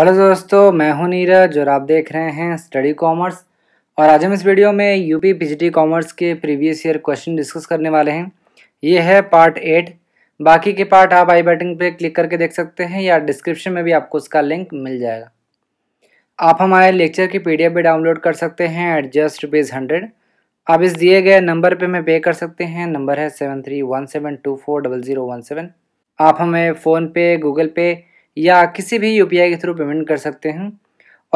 hello दोस्तों मैं हूं नीरज और आप देख रहे हैं स्टडी कॉमर्स और आज हम इस वीडियो में यूपी पीजीटी कॉमर्स के प्रीवियस ईयर क्वेश्चन डिस्कस करने वाले हैं ये है पार्ट एट बाकी के पार्ट आप आई बटन पे क्लिक करके देख सकते हैं या डिस्क्रिप्शन में भी आपको उसका लिंक मिल जाएगा आप हमारे लेक्चर की पी भी डाउनलोड कर सकते हैं एट जस्ट रुपीज़ हंड्रेड आप इस दिए गए नंबर पर हमें पे कर सकते हैं नंबर है seven three one seven two four double zero one seven आप हमें फ़ोनपे पे गूगल पे या किसी भी यू के थ्रू पेमेंट कर सकते हैं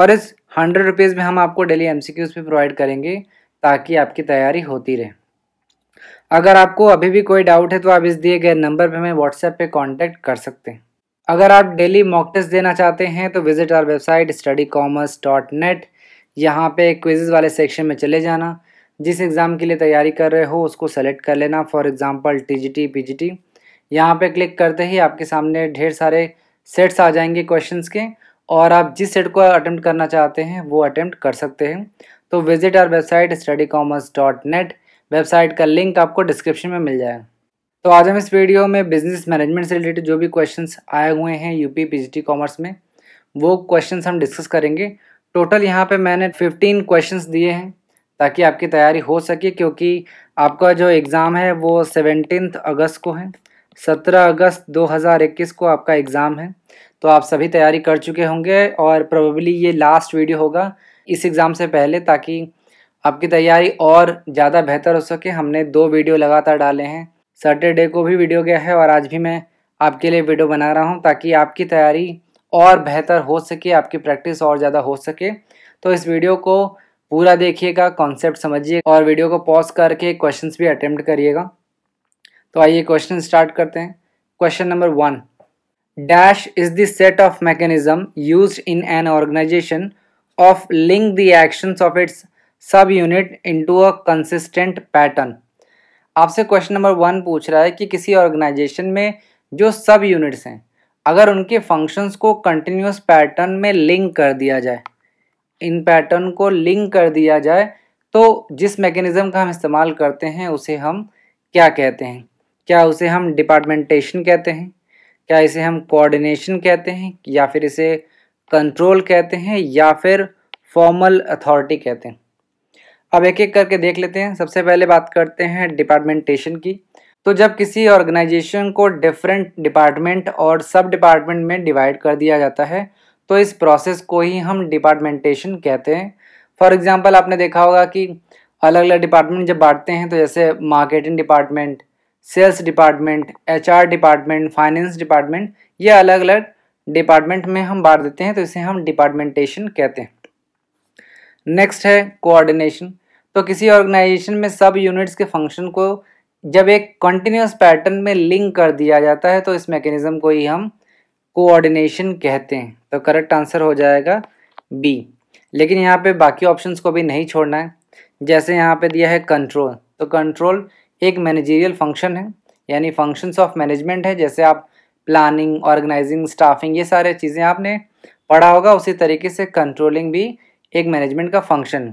और इस हंड्रेड रुपीज़ में हम आपको डेली एम सी भी प्रोवाइड करेंगे ताकि आपकी तैयारी होती रहे अगर आपको अभी भी कोई डाउट है तो आप इस दिए गए नंबर पर हमें व्हाट्सएप पे कांटेक्ट कर सकते हैं अगर आप डेली मॉक टेस्ट देना चाहते हैं तो visit our website study commerce dot net यहाँ पर क्विजेज वाले सेक्शन में चले जाना जिस एग्ज़ाम के लिए तैयारी कर रहे हो उसको सेलेक्ट कर लेना for example T G T P G T यहाँ पर क्लिक करते ही आपके सामने ढेर सारे सेट्स आ जाएंगे क्वेश्चंस के और आप जिस सेट को अटैम्प्ट करना चाहते हैं वो अटैम्प्ट कर सकते हैं तो visit our website study commerce dot net website का लिंक आपको डिस्क्रिप्शन में मिल जाएगा तो आज हम इस वीडियो में बिजनेस मैनेजमेंट से रिलेटेड जो भी क्वेश्चन आए हुए हैं यूपी पी कॉमर्स में वो क्वेश्चन हम डिस्कस करेंगे टोटल यहाँ पर मैंने फिफ्टीन क्वेश्चन दिए हैं ताकि आपकी तैयारी हो सके क्योंकि आपका जो एग्ज़ाम है वो सेवनटीन अगस्त को है सत्रह अगस्त 2021 को आपका एग्ज़ाम है तो आप सभी तैयारी कर चुके होंगे और प्रोबेबली ये लास्ट वीडियो होगा इस एग्ज़ाम से पहले ताकि आपकी तैयारी और ज़्यादा बेहतर हो सके हमने दो वीडियो लगातार डाले हैं सैटरडे को भी वीडियो गया है और आज भी मैं आपके लिए वीडियो बना रहा हूँ ताकि आपकी तैयारी और बेहतर हो सके आपकी प्रैक्टिस और ज़्यादा हो सके तो इस वीडियो को पूरा देखिएगा कॉन्सेप्ट समझिए और वीडियो को पॉज करके क्वेश्चंस भी अटेम्प्ट करिएगा तो आइए क्वेश्चन स्टार्ट करते हैं question number one dash is the set of mechanism use in an organisation of link the actions of its sub unit into a consistent pattern आपसे question number one पूछ रहा है कि किसी ऑर्गेनाइजेशन में जो सब यूनिट्स हैं अगर उनके फंक्शंस को कंटिन्यूस पैटर्न में लिंक कर दिया जाए इन पैटर्न को लिंक कर दिया जाए तो जिस मैकेनिज़्म का हम इस्तेमाल करते हैं उसे हम क्या कहते हैं क्या उसे हम डिपार्टमेंटेशन कहते हैं क्या इसे हम कोऑर्डिनेशन कहते हैं या फिर इसे कंट्रोल कहते हैं या फिर फॉर्मल अथॉरिटी कहते हैं अब एक एक करके देख लेते हैं सबसे पहले बात करते हैं डिपार्टमेंटेशन की तो जब किसी ऑर्गेनाइजेशन को डिफरेंट डिपार्टमेंट और सब डिपार्टमेंट में डिवाइड कर दिया जाता है तो इस प्रोसेस को ही हम डिपार्टमेंटेशन कहते हैं फॉर एग्ज़ाम्पल आपने देखा होगा कि अलग अलग डिपार्टमेंट जब बांटते हैं तो जैसे marketing department sales department HR department finance department ये अलग अलग डिपार्टमेंट में हम बांट देते हैं तो इसे हम डिपार्टमेंटेशन कहते हैं नेक्स्ट है कोऑर्डिनेशन तो किसी ऑर्गेनाइजेशन में सब यूनिट्स के फंक्शन को जब एक कंटिन्यूस पैटर्न में लिंक कर दिया जाता है तो इस मैकेनिज़्म को ही हम कोऑर्डिनेशन कहते हैं तो करेक्ट आंसर हो जाएगा बी लेकिन यहाँ पे बाकी ऑप्शंस को भी नहीं छोड़ना है जैसे यहाँ पे दिया है कंट्रोल तो कंट्रोल एक मैनेजरियल फंक्शन है यानी फंक्शंस ऑफ मैनेजमेंट है जैसे आप प्लानिंग ऑर्गेनाइजिंग स्टाफिंग ये सारे चीज़ें आपने पढ़ा होगा उसी तरीके से कंट्रोलिंग भी एक मैनेजमेंट का फंक्शन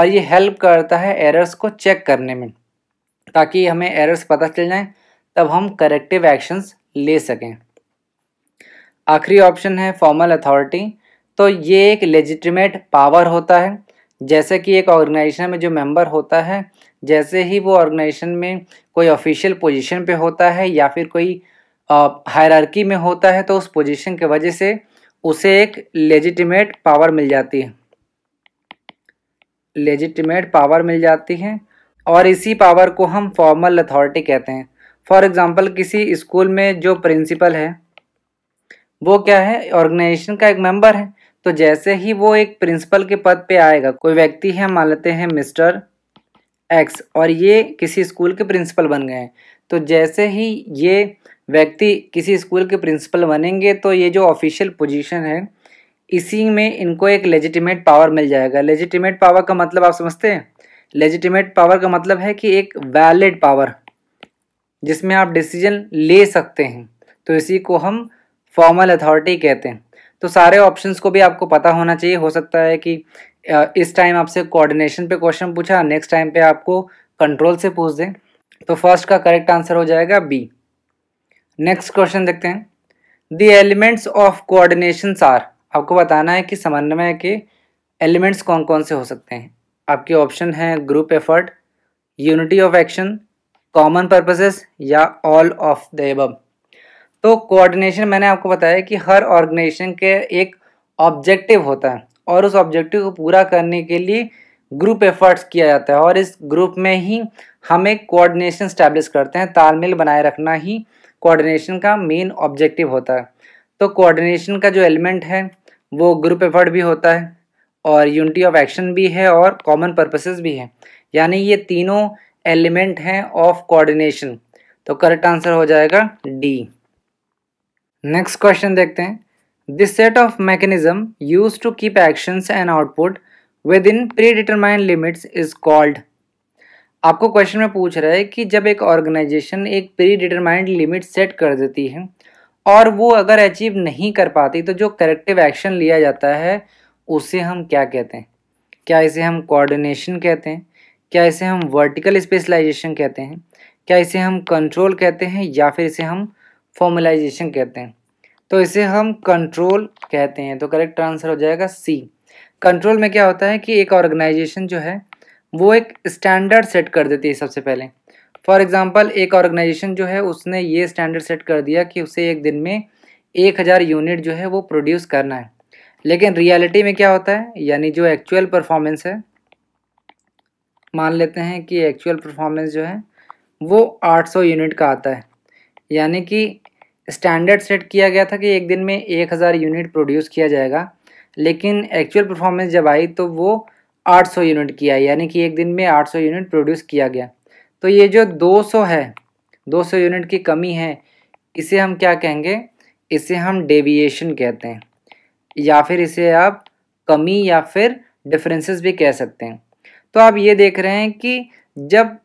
और ये हेल्प करता है एरर्स को चेक करने में ताकि हमें एरर्स पता चल जाएँ तब हम करेक्टिव एक्शंस ले सकें आखिरी ऑप्शन है फॉर्मल अथॉरिटी तो ये एक लेजिटिमेट पावर होता है जैसे कि एक ऑर्गेनाइजेशन में जो मेंबर होता है जैसे ही वो ऑर्गेनाइजेशन में कोई ऑफिशियल पोजीशन पे होता है या फिर कोई हायरार्की में होता है तो उस पोजीशन के वजह से उसे एक लेजिटिमेट पावर मिल जाती है लेजिटिमेट पावर मिल जाती है और इसी पावर को हम फॉर्मल अथॉरिटी कहते हैं फॉर एग्ज़ाम्पल किसी स्कूल में जो प्रिंसिपल है वो क्या है ऑर्गेनाइजेशन का एक मेंबर है तो जैसे ही वो एक प्रिंसिपल के पद पे आएगा कोई व्यक्ति है मान लेते हैं मिस्टर एक्स और ये किसी स्कूल के प्रिंसिपल बन गए हैं तो जैसे ही ये व्यक्ति किसी स्कूल के प्रिंसिपल बनेंगे तो ये जो ऑफिशियल पोजीशन है इसी में इनको एक लेजिटिमेट पावर मिल जाएगा लेजिटिमेट पावर का मतलब आप समझते हैं लेजिटिमेट पावर का मतलब है कि एक वैलिड पावर जिसमें आप डिसीजन ले सकते हैं तो इसी को हम फॉर्मल अथॉरिटी कहते हैं तो सारे ऑप्शंस को भी आपको पता होना चाहिए हो सकता है कि इस टाइम आपसे कोऑर्डिनेशन पे क्वेश्चन पूछा नेक्स्ट टाइम पे आपको कंट्रोल से पूछ दें तो फर्स्ट का करेक्ट आंसर हो जाएगा बी नेक्स्ट क्वेश्चन देखते हैं the elements of coordination are आपको बताना है कि समन्वय के एलिमेंट्स कौन कौन से हो सकते हैं आपके ऑप्शन हैं group effort unity of action common purposes या ऑल ऑफ द एबब तो कोऑर्डिनेशन मैंने आपको बताया कि हर ऑर्गेनाइजेशन के एक ऑब्जेक्टिव होता है और उस ऑब्जेक्टिव को पूरा करने के लिए ग्रुप एफर्ट्स किया जाता है और इस ग्रुप में ही हम एक कोऑर्डिनेशन स्टैब्लिश करते हैं तालमेल बनाए रखना ही कोऑर्डिनेशन का मेन ऑब्जेक्टिव होता है तो कोऑर्डिनेशन का जो एलिमेंट है वो ग्रुप एफर्ट भी होता है और यूनिटी ऑफ एक्शन भी है और कॉमन पर्पसेस भी है यानी ये तीनों एलिमेंट हैं ऑफ कोऑर्डिनेशन तो करेक्ट आंसर हो जाएगा डी नेक्स्ट क्वेश्चन देखते हैं This set of mechanism used to keep actions and output within predetermined limits is called आपको क्वेश्चन में पूछ रहा है कि जब एक ऑर्गेनाइजेशन एक प्री डिटरमाइंड लिमिट सेट कर देती है और वो अगर अचीव नहीं कर पाती तो जो करेक्टिव एक्शन लिया जाता है उसे हम क्या कहते हैं क्या इसे हम कोऑर्डिनेशन कहते हैं क्या इसे हम वर्टिकल स्पेशलाइजेशन कहते हैं क्या इसे हम कंट्रोल कहते हैं या फिर इसे हम फॉर्मलाइजेशन कहते हैं तो इसे हम कंट्रोल कहते हैं तो करेक्ट आंसर हो जाएगा सी कंट्रोल में क्या होता है कि एक ऑर्गेनाइजेशन जो है वो एक स्टैंडर्ड सेट कर देती है सबसे पहले फॉर एग्ज़ाम्पल एक ऑर्गेनाइजेशन जो है उसने ये स्टैंडर्ड सेट कर दिया कि उसे एक दिन में एक हज़ार यूनिट जो है वो प्रोड्यूस करना है लेकिन रियलिटी में क्या होता है यानी जो एक्चुअल परफॉर्मेंस है मान लेते हैं कि एक्चुअल परफॉर्मेंस जो है वो आठ यूनिट का आता है यानी कि स्टैंडर्ड सेट किया गया था कि एक दिन में एक हज़ार यूनिट प्रोड्यूस किया जाएगा लेकिन एक्चुअल परफॉर्मेंस जब आई तो वो 800 यूनिट किया यानी कि एक दिन में 800 यूनिट प्रोड्यूस किया गया तो ये जो 200 है 200 यूनिट की कमी है इसे हम क्या कहेंगे इसे हम डेविएशन कहते हैं या फिर इसे आप कमी या फिर डिफ्रेंसेस भी कह सकते हैं तो आप ये देख रहे हैं कि जब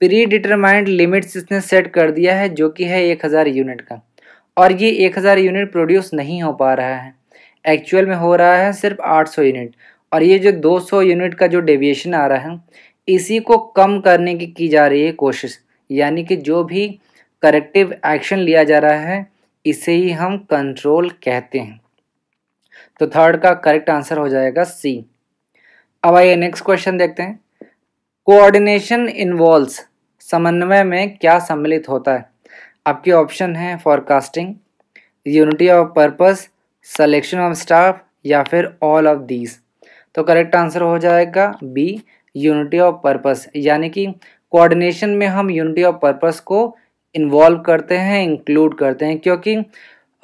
प्री डिटरमाइंड लिमिट्स इसने सेट कर दिया है जो कि है एक हज़ार यूनिट का और ये 1000 यूनिट प्रोड्यूस नहीं हो पा रहा है एक्चुअल में हो रहा है सिर्फ 800 यूनिट और ये जो 200 यूनिट का जो डेविएशन आ रहा है इसी को कम करने की की जा रही है कोशिश यानी कि जो भी करेक्टिव एक्शन लिया जा रहा है इसे ही हम कंट्रोल कहते हैं तो थर्ड का करेक्ट आंसर हो जाएगा सी अब आइए नेक्स्ट क्वेश्चन देखते हैं कोऑर्डिनेशन इन्वॉल्व्स समन्वय में क्या सम्मिलित होता है आपके ऑप्शन हैं forecasting unity of purpose selection of staff या फिर ऑल ऑफ दीज तो करेक्ट आंसर हो जाएगा बी यूनिटी ऑफ पर्पस यानी कि कोऑर्डिनेशन में हम यूनिटी ऑफ पर्पस को इन्वॉल्व करते हैं इंक्लूड करते हैं क्योंकि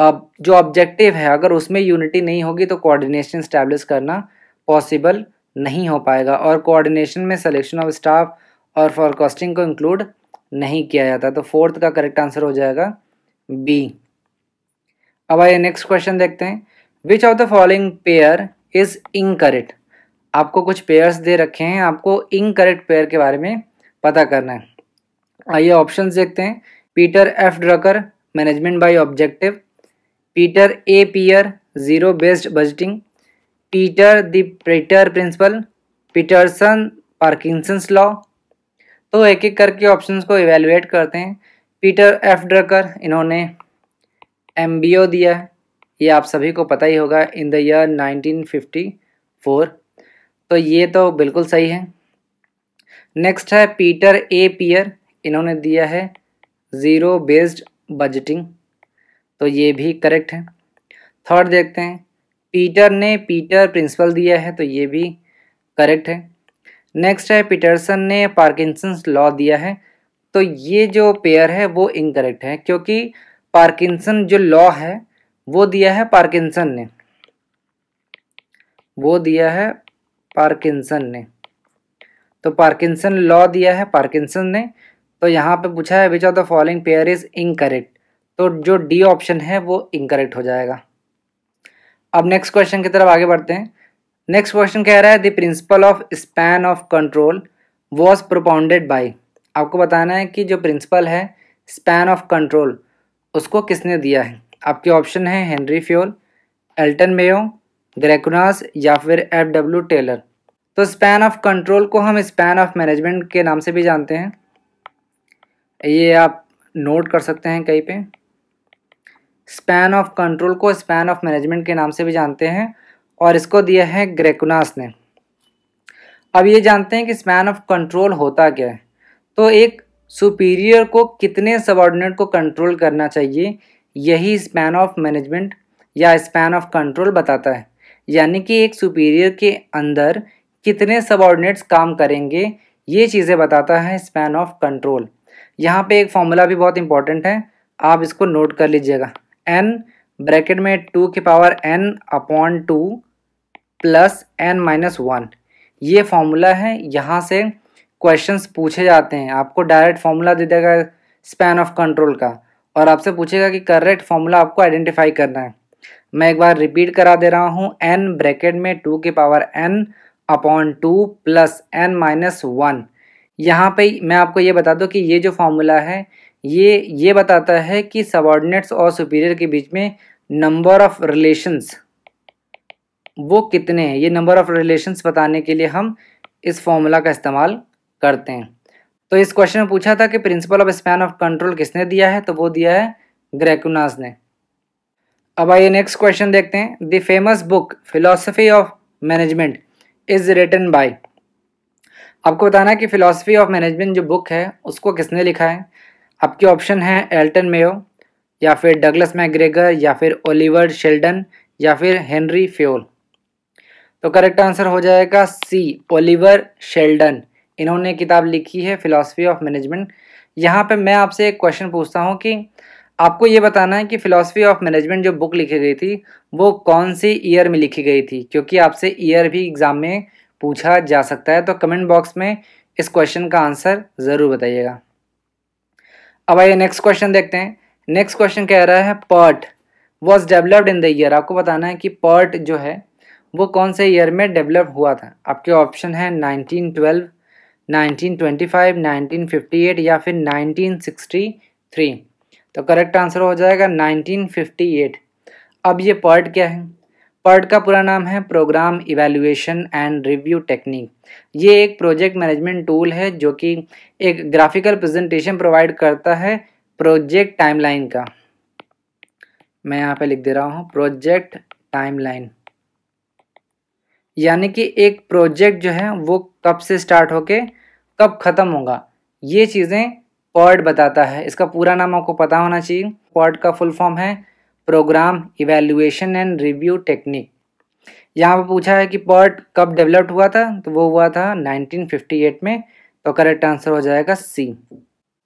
अब जो ऑब्जेक्टिव है अगर उसमें यूनिटी नहीं होगी तो कोऑर्डिनेशन स्टैब्लिश करना पॉसिबल नहीं हो पाएगा और कोऑर्डिनेशन में सिलेक्शन ऑफ स्टाफ और फॉरकास्टिंग को इंक्लूड नहीं किया जाता तो फोर्थ का करेक्ट आंसर हो जाएगा बी अब आइए नेक्स्ट क्वेश्चन देखते हैं which of the following pair is incorrect आपको कुछ पेयर्स दे रखे हैं आपको इनकरेक्ट पेयर के बारे में पता करना है आइए ऑप्शन देखते हैं Peter F Drucker management by objective Peter A Pyhrr zero based budgeting Peter the principle Peterson Parkinson's law तो एक एक करके ऑप्शंस को इवेलुएट करते हैं पीटर एफ ड्रकर इन्होंने एम दिया ये आप सभी को पता ही होगा इन द ईयर 1954 तो ये तो बिल्कुल सही है नेक्स्ट है पीटर ए पियर इन्होंने दिया है ज़ीरो बेस्ड बजटिंग तो ये भी करेक्ट है थर्ड देखते हैं पीटर ने पीटर प्रिंसिपल दिया है तो ये भी करेक्ट है नेक्स्ट है पीटरसन ने पार्किंसंस लॉ दिया है तो ये जो पेयर है वो इनकरेक्ट है क्योंकि पार्किंसन जो लॉ है वो दिया है पार्किंसन ने वो दिया है पार्किंसन ने तो पार्किंसन लॉ दिया है पार्किंसन ने तो यहाँ पे पूछा है which of the following pair is incorrect तो जो डी ऑप्शन है वो इनकरेक्ट हो जाएगा अब नेक्स्ट क्वेश्चन की तरफ आगे बढ़ते हैं नेक्स्ट क्वेश्चन कह रहा है the principle of span of control was propounded by आपको बताना है कि जो प्रिंसिपल है स्पैन ऑफ कंट्रोल उसको किसने दिया है आपके ऑप्शन है Henri Fayol Elton Mayo Graicunas या फिर एफ डब्ल्यू टेलर तो स्पैन ऑफ कंट्रोल को हम स्पैन ऑफ मैनेजमेंट के नाम से भी जानते हैं ये आप नोट कर सकते हैं कहीं पे स्पैन ऑफ कंट्रोल को स्पैन ऑफ मैनेजमेंट के नाम से भी जानते हैं और इसको दिया है ग्रेकुनास ने अब ये जानते हैं कि स्पैन ऑफ कंट्रोल होता क्या है तो एक सुपीरियर को कितने सबॉर्डिनेट को कंट्रोल करना चाहिए यही स्पैन ऑफ मैनेजमेंट या स्पैन ऑफ कंट्रोल बताता है यानी कि एक सुपीरियर के अंदर कितने सबॉर्डिनेट्स काम करेंगे ये चीज़ें बताता है स्पैन ऑफ कंट्रोल यहाँ पे एक फॉर्मूला भी बहुत इंपॉर्टेंट है आप इसको नोट कर लीजिएगा एन ब्रैकेट में टू के power N upon two plus N minus one ये फॉर्मूला है यहाँ से क्वेश्चंस पूछे जाते हैं आपको डायरेक्ट फॉर्मूला दे देगा स्पैन ऑफ कंट्रोल का और आपसे पूछेगा कि करेक्ट फॉर्मूला आपको आइडेंटिफाई करना है मैं एक बार रिपीट करा दे रहा हूँ एन ब्रैकेट में टू के power N upon two plus N minus one यहाँ पर मैं आपको ये बता दूँ कि ये जो फॉर्मूला है ये ये बताता है कि सबॉर्डिनेट्स और सुपीरियर के बीच में नंबर ऑफ रिलेशंस वो कितने हैं ये नंबर ऑफ़ रिलेशंस बताने के लिए हम इस फॉर्मूला का इस्तेमाल करते हैं तो इस क्वेश्चन में पूछा था कि principle of span of control किसने दिया है तो वो दिया है ग्रेकुनास ने अब आइए नेक्स्ट क्वेश्चन देखते हैं the famous book philosophy of management is written by आपको बताना है कि फिलोसफी ऑफ मैनेजमेंट जो बुक है उसको किसने लिखा है आपके ऑप्शन है एल्टन मेयो या फिर डगलस मैग्रेगर या फिर ओलिवर शेल्डन या फिर हेनरी फ्योल तो करेक्ट आंसर हो जाएगा सी ओलिवर शेल्डन इन्होंने किताब लिखी है फिलॉसफी ऑफ मैनेजमेंट यहाँ पे मैं आपसे एक क्वेश्चन पूछता हूँ कि आपको ये बताना है कि फ़िलासफ़ी ऑफ मैनेजमेंट जो बुक लिखी गई थी वो कौन सी ईयर में लिखी गई थी क्योंकि आपसे ईयर भी एग्ज़ाम में पूछा जा सकता है तो कमेंट बॉक्स में इस क्वेश्चन का आंसर ज़रूर बताइएगा अब आइए नेक्स्ट क्वेश्चन देखते हैं नेक्स्ट क्वेश्चन कह रहा है PERT was developed in the year आपको बताना है कि पर्ट जो है वो कौन से ईयर में डेवलप हुआ था आपके ऑप्शन है 1912, 1925, 1958 या फिर 1963 तो करेक्ट आंसर हो जाएगा 1958 अब ये पर्ट क्या है पर्ट का पूरा नाम है program evaluation and review technique ये एक प्रोजेक्ट मैनेजमेंट टूल है जो कि एक ग्राफिकल प्रेजेंटेशन प्रोवाइड करता है प्रोजेक्ट टाइमलाइन का मैं यहाँ पे लिख दे रहा हूँ प्रोजेक्ट टाइमलाइन यानी कि एक प्रोजेक्ट जो है वो कब से स्टार्ट होके कब ख़त्म होगा ये चीज़ें पॉड बताता है इसका पूरा नाम आपको पता होना चाहिए पॉड का फुल फॉर्म है program evaluation and review technique यहाँ पर पूछा है कि पॉड कब डेवलप्ड हुआ था तो वो हुआ था 1958 में तो करेक्ट आंसर हो जाएगा सी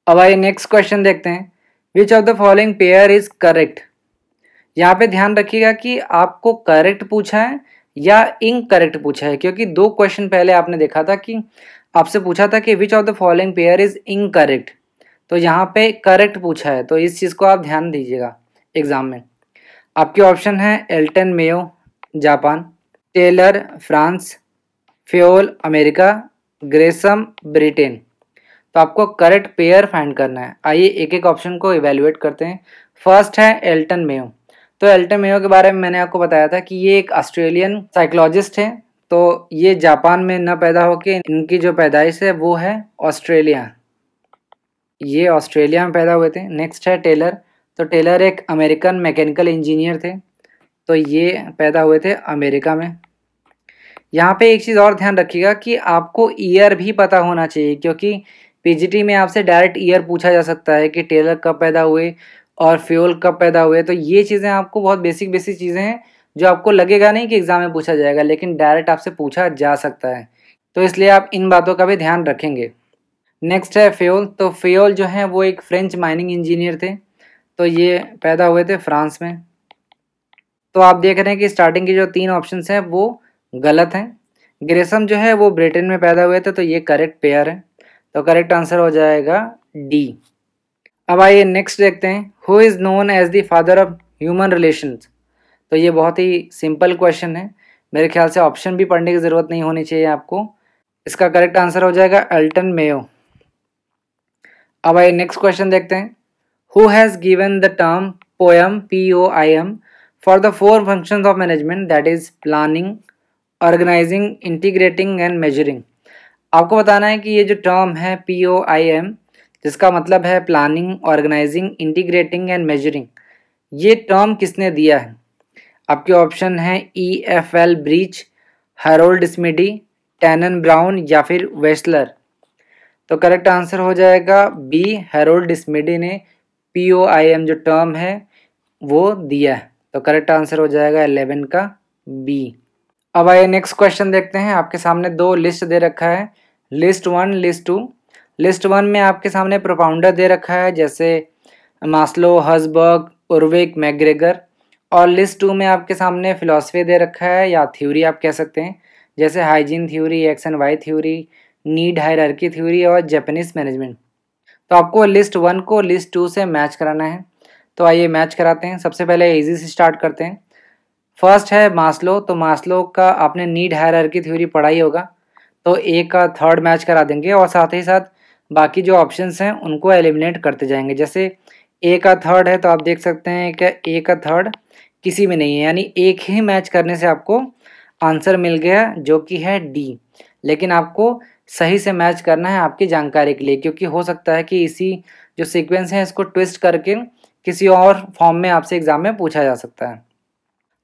अब आइए नेक्स्ट क्वेश्चन देखते हैं which of the following pair is correct यहाँ पे ध्यान रखिएगा कि आपको करेक्ट पूछा है या इनकरेक्ट पूछा है क्योंकि दो क्वेश्चन पहले आपने देखा था कि आपसे पूछा था कि which of the following pair is incorrect तो यहाँ पे करेक्ट पूछा है तो इस चीज़ को आप ध्यान दीजिएगा एग्जाम में आपके ऑप्शन है Elton Mayo Japan Taylor France Fayol America Gresham Britain तो आपको करेक्ट पेयर फाइंड करना है आइए एक एक ऑप्शन को इवेल्युएट करते हैं फर्स्ट है एल्टन मेयो तो एल्टन मेयो के बारे में मैंने आपको बताया था कि ये एक ऑस्ट्रेलियन साइकोलॉजिस्ट हैं तो ये जापान में न पैदा होके इनकी जो पैदाइश है वो है ऑस्ट्रेलिया ये ऑस्ट्रेलिया में पैदा हुए थे नेक्स्ट है टेलर तो टेलर एक अमेरिकन मैकेनिकल इंजीनियर थे तो ये पैदा हुए थे अमेरिका में यहाँ पे एक चीज़ और ध्यान रखिएगा कि आपको ईयर भी पता होना चाहिए क्योंकि पीजीटी में आपसे डायरेक्ट ईयर पूछा जा सकता है कि टेलर कब पैदा हुए और फ्यूल कब पैदा हुए तो ये चीज़ें आपको बहुत बेसिक बेसिक चीज़ें हैं जो आपको लगेगा नहीं कि एग्ज़ाम में पूछा जाएगा लेकिन डायरेक्ट आपसे पूछा जा सकता है तो इसलिए आप इन बातों का भी ध्यान रखेंगे नेक्स्ट है फ्योल तो फ्योल जो है वो एक फ्रेंच माइनिंग इंजीनियर थे तो ये पैदा हुए थे फ्रांस में तो आप देख रहे हैं कि स्टार्टिंग के जो तीन ऑप्शन हैं वो गलत हैं ग्रेसम जो है वो ब्रिटेन में पैदा हुए थे तो ये करेक्ट पेयर है तो करेक्ट आंसर हो जाएगा डी अब आइए नेक्स्ट देखते हैं who is known as the father of human relations तो ये बहुत ही सिंपल क्वेश्चन है मेरे ख्याल से ऑप्शन भी पढ़ने की ज़रूरत नहीं होनी चाहिए आपको इसका करेक्ट आंसर हो जाएगा एल्टन मेयो अब आइए नेक्स्ट क्वेश्चन देखते हैं who has given the term POIM P O I M for the four function of management that is planning organizing integrating and measuring आपको बताना है कि ये जो टर्म है पी ओ आई एम जिसका मतलब है planning organizing integrating and measuring ये टर्म किसने दिया है आपके ऑप्शन है E F L Breech Harold Smiddy Tannen Brown या फिर वेस्लर तो करेक्ट आंसर हो जाएगा बी हेरोल्ड स्मिडी ने पी ओ आई एम जो टर्म है वो दिया है तो करेक्ट आंसर हो जाएगा एलेवन का बी अब आइए नेक्स्ट क्वेश्चन देखते हैं आपके सामने दो लिस्ट दे रखा है list one list two list one में आपके सामने प्रोपाउंडर दे रखा है जैसे मास्लो हजबर्ग उर्विक मैग्रेगर और लिस्ट टू में आपके सामने फिलासफी दे रखा है या थ्योरी आप कह सकते हैं जैसे hygiene theory X and Y theory need hierarchy theory और जैपनीज मैनेजमेंट तो आपको लिस्ट वन को लिस्ट टू से मैच कराना है तो आइए मैच कराते हैं सबसे पहले इजी से स्टार्ट करते हैं फर्स्ट है मास्लो तो मास्लो का आपने नीड हायरकी थ्योरी पढ़ाई होगा तो ए का थर्ड मैच करा देंगे और साथ ही साथ बाकी जो ऑप्शंस हैं उनको एलिमिनेट करते जाएंगे जैसे ए का थर्ड है तो आप देख सकते हैं क्या ए का थर्ड किसी में नहीं है यानी एक ही मैच करने से आपको आंसर मिल गया जो कि है डी लेकिन आपको सही से मैच करना है आपकी जानकारी के लिए क्योंकि हो सकता है कि इसी जो सीक्वेंस है इसको ट्विस्ट करके किसी और फॉर्म में आपसे एग्ज़ाम में पूछा जा सकता है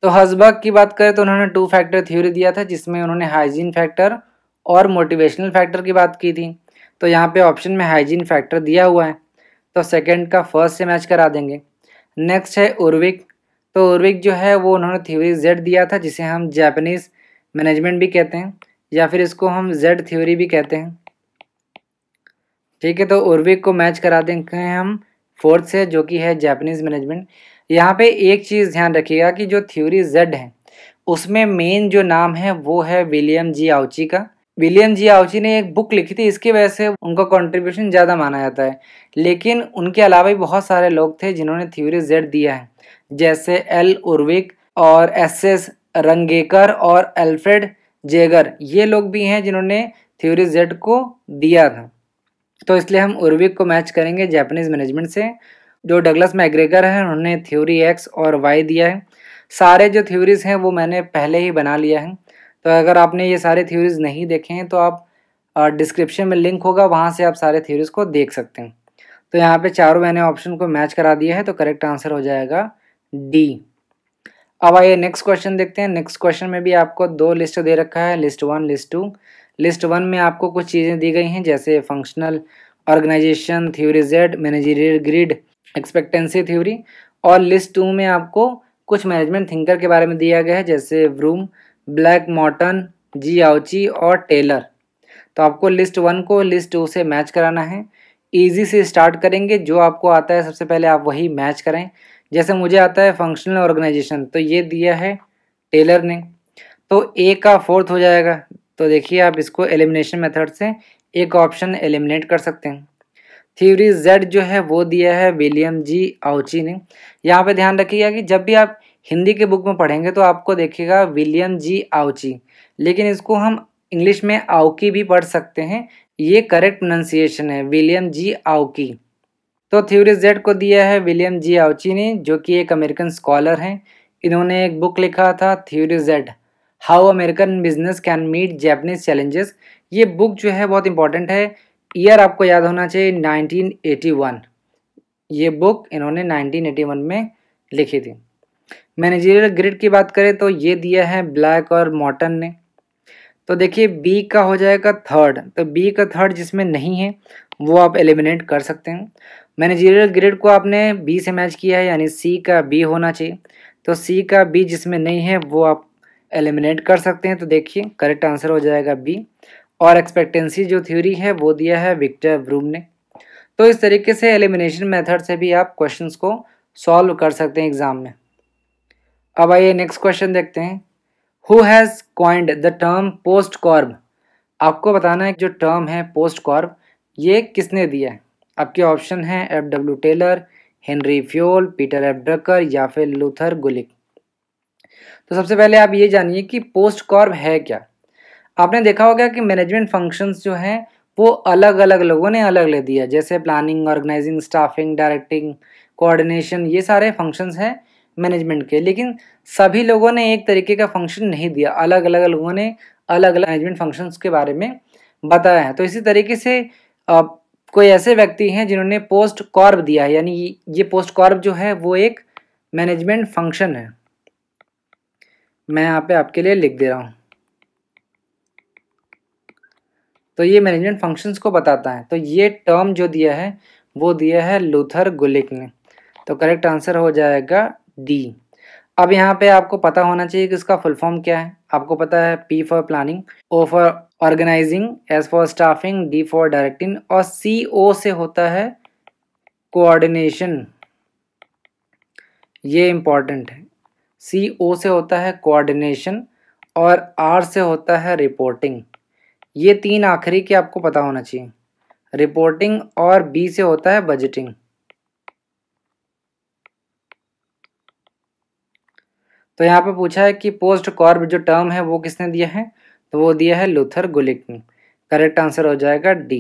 तो हसबर्ग की बात करें तो उन्होंने टू फैक्टर थ्योरी दिया था जिसमें उन्होंने हाइजीन फैक्टर और मोटिवेशनल फैक्टर की बात की थी तो यहाँ पे ऑप्शन में हाइजीन फैक्टर दिया हुआ है तो सेकंड का फर्स्ट से मैच करा देंगे नेक्स्ट है उर्विक तो उर्विक जो है वो उन्होंने थ्योरी जेड दिया था जिसे हम जैपनीज मैनेजमेंट भी कहते हैं या फिर इसको हम जेड थ्योरी भी कहते हैं ठीक है तो उर्विक को मैच करा देंगे हम फोर्थ से जो कि है जैपनीज मैनेजमेंट यहाँ पे एक चीज़ ध्यान रखिएगा कि जो थ्योरी जेड है उसमें मेन जो नाम है वो है विलियम जी आउची का विलियम जी आउची ने एक बुक लिखी थी इसकी वजह से उनका कंट्रीब्यूशन ज़्यादा माना जाता है लेकिन उनके अलावा भी बहुत सारे लोग थे जिन्होंने थ्योरी जेड दिया है जैसे एल उर्विक और एस एस रंगेकर और एल्फ्रेड जेगर ये लोग भी हैं जिन्होंने थ्योरी जेड को दिया था तो इसलिए हम उर्विक को मैच करेंगे जैपनीज मैनेजमेंट से जो डगलस मैग्रेगर हैं उन्होंने थ्योरी एक्स और वाई दिया है सारे जो थ्योरीज हैं वो मैंने पहले ही बना लिया है तो अगर आपने ये सारे थ्योरीज नहीं देखे हैं तो आप डिस्क्रिप्शन में लिंक होगा वहाँ से आप सारे थ्योरीज को देख सकते हैं तो यहाँ पे चारों मैंने ऑप्शन को मैच करा दिया है तो करेक्ट आंसर हो जाएगा डी अब आइए नेक्स्ट क्वेश्चन देखते हैं नेक्स्ट क्वेश्चन में भी आपको दो लिस्ट दे रखा है list one list two list one में आपको कुछ चीज़ें दी गई हैं जैसे functional organization theory Z managerial grid expectancy theory और लिस्ट टू में आपको कुछ मैनेजमेंट थिंकर के बारे में दिया गया है जैसे Vroom Blake Mouton G Ouchi और टेलर तो आपको लिस्ट वन को लिस्ट टू से मैच कराना है ईजी से स्टार्ट करेंगे जो आपको आता है सबसे पहले आप वही मैच करें जैसे मुझे आता है फंक्शनल ऑर्गेनाइजेशन तो ये दिया है टेलर ने तो ए का फोर्थ हो जाएगा तो देखिए आप इसको एलिमिनेशन मेथड से एक ऑप्शन एलिमिनेट कर सकते हैं थ्योरी जेड जो है वो दिया है विलियम जी आउची ने यहाँ पे ध्यान रखिएगा कि जब भी आप हिंदी के बुक में पढ़ेंगे तो आपको देखिएगा विलियम जी आउची लेकिन इसको हम इंग्लिश में आउकी भी पढ़ सकते हैं ये करेक्ट प्रोनाउंसिएशन है विलियम जी आउकी तो थ्योरी जेड को दिया है विलियम जी आउची ने जो कि एक अमेरिकन स्कॉलर हैं इन्होंने एक बुक लिखा था theory Z how American business can meet Japanese challenges ये बुक जो है बहुत इंपॉर्टेंट है ईयर आपको याद होना चाहिए 1981 ये बुक इन्होंने 1981 में लिखी थी मैनेजरियल ग्रिड की बात करें तो ये दिया है ब्लैक और मॉटन ने तो देखिए बी का हो जाएगा थर्ड तो बी का थर्ड जिसमें नहीं है वो आप एलिमिनेट कर सकते हैं मैनेजरियल ग्रिड को आपने बी से मैच किया है यानी सी का बी होना चाहिए तो सी का बी जिसमें नहीं है वो आप एलिमिनेट कर सकते हैं तो देखिए करेक्ट आंसर हो जाएगा बी और एक्सपेक्टेंसी जो थ्योरी है वो दिया है विक्टर ब्रूम ने तो इस तरीके से एलिमिनेशन मेथड से भी आप क्वेश्चंस को सॉल्व कर सकते हैं एग्ज़ाम में अब आइए नेक्स्ट क्वेश्चन देखते हैं who has coined the term POSDCORB आपको बताना है जो टर्म है पोस्ट कॉर्ब ये किसने दिया है आपके ऑप्शन हैं F W Taylor Henri Fayol Peter F Drucker या फिर लूथर गुलिक तो सबसे पहले आप ये जानिए कि पोस्ट कॉर्ब है क्या आपने देखा होगा कि मैनेजमेंट फंक्शंस जो हैं वो अलग अलग लोगों ने अलग ले दिया जैसे planning organizing staffing directing coordination ये सारे फंक्शंस हैं मैनेजमेंट के लेकिन सभी लोगों ने एक तरीके का फंक्शन नहीं दिया अलग अलग लोगों ने अलग अलग मैनेजमेंट फंक्शंस के बारे में बताया है तो इसी तरीके से आ, कोई ऐसे व्यक्ति हैं जिन्होंने पोस्ट कॉर्ब दिया है यानी ये पोस्ट कॉर्ब जो है वो एक मैनेजमेंट फंक्शन है मैं यहाँ पे आपके लिए लिख दे रहा हूँ तो ये मैनेजमेंट फंक्शंस को बताता है तो ये टर्म जो दिया है वो दिया है लूथर गुलिक ने तो करेक्ट आंसर हो जाएगा डी अब यहाँ पे आपको पता होना चाहिए कि इसका फुल फॉर्म क्या है आपको पता है P for planning O for organizing S for staffing D for directing और सी ओ से होता है कोऑर्डिनेशन ये इम्पॉर्टेंट है सी ओ से होता है कोऑर्डिनेशन और आर से होता है रिपोर्टिंग ये तीन आखिरी के आपको पता होना चाहिए रिपोर्टिंग और बी से होता है बजटिंग तो यहाँ पे पूछा है कि पोस्ट कॉर्ब जो टर्म है वो किसने दिया है तो वो दिया है लूथर गुलिक ने करेक्ट आंसर हो जाएगा डी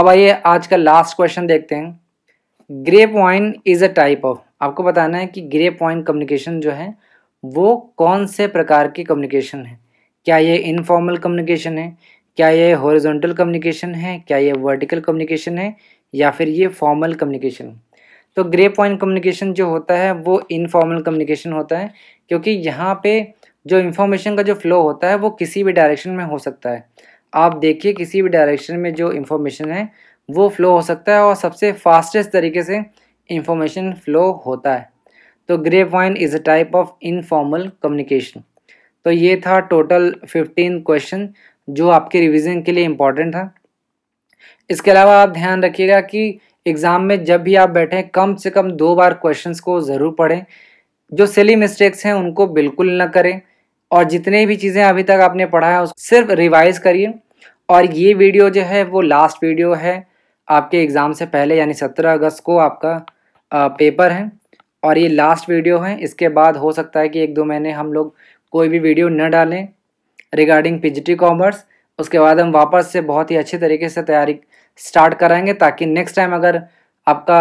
अब आइए आज का लास्ट क्वेश्चन देखते हैं grapevine is a type of आपको बताना है कि ग्रेप वाइन कम्युनिकेशन जो है वो कौन से प्रकार की कम्युनिकेशन है क्या ये इनफॉर्मल कम्युनिकेशन है क्या ये हॉरिजॉन्टल कम्युनिकेशन है क्या ये वर्टिकल कम्युनिकेशन है या फिर ये फॉर्मल कम्युनिकेशन तो ग्रे पॉइंट कम्युनिकेशन जो होता है वो इनफॉर्मल कम्युनिकेशन होता है क्योंकि यहाँ पे जो इन्फॉर्मेशन का जो फ्लो होता है वो किसी भी डायरेक्शन में हो सकता है आप देखिए किसी भी डायरेक्शन में जो इन्फॉर्मेशन है वो फ्लो हो सकता है और सबसे फास्टेस्ट तरीके से इन्फॉर्मेशन फ्लो होता है तो grapevine is a type of informal communication तो ये था टोटल फिफ्टीन क्वेश्चन जो आपके रिविजन के लिए इम्पॉर्टेंट था इसके अलावा आप ध्यान रखिएगा कि एग्ज़ाम में जब भी आप बैठें कम से कम दो बार क्वेश्चंस को ज़रूर पढ़ें जो सिली मिस्टेक्स हैं उनको बिल्कुल ना करें और जितने भी चीज़ें अभी तक आपने पढ़ा है उसको सिर्फ रिवाइज करिए और ये वीडियो जो है वो लास्ट वीडियो है आपके एग्ज़ाम से पहले यानी सत्रह अगस्त को आपका पेपर है और ये लास्ट वीडियो है इसके बाद हो सकता है कि एक दो महीने हम लोग कोई भी वीडियो न डालें रिगार्डिंग पी कॉमर्स उसके बाद हम वापस से बहुत ही अच्छे तरीके से तैयारी स्टार्ट कराएंगे ताकि नेक्स्ट टाइम अगर आपका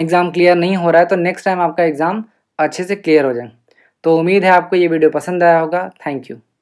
एग्ज़ाम क्लियर नहीं हो रहा है तो नेक्स्ट टाइम आपका एग्ज़ाम अच्छे से क्लियर हो जाएं तो उम्मीद है आपको ये वीडियो पसंद आया होगा थैंक यू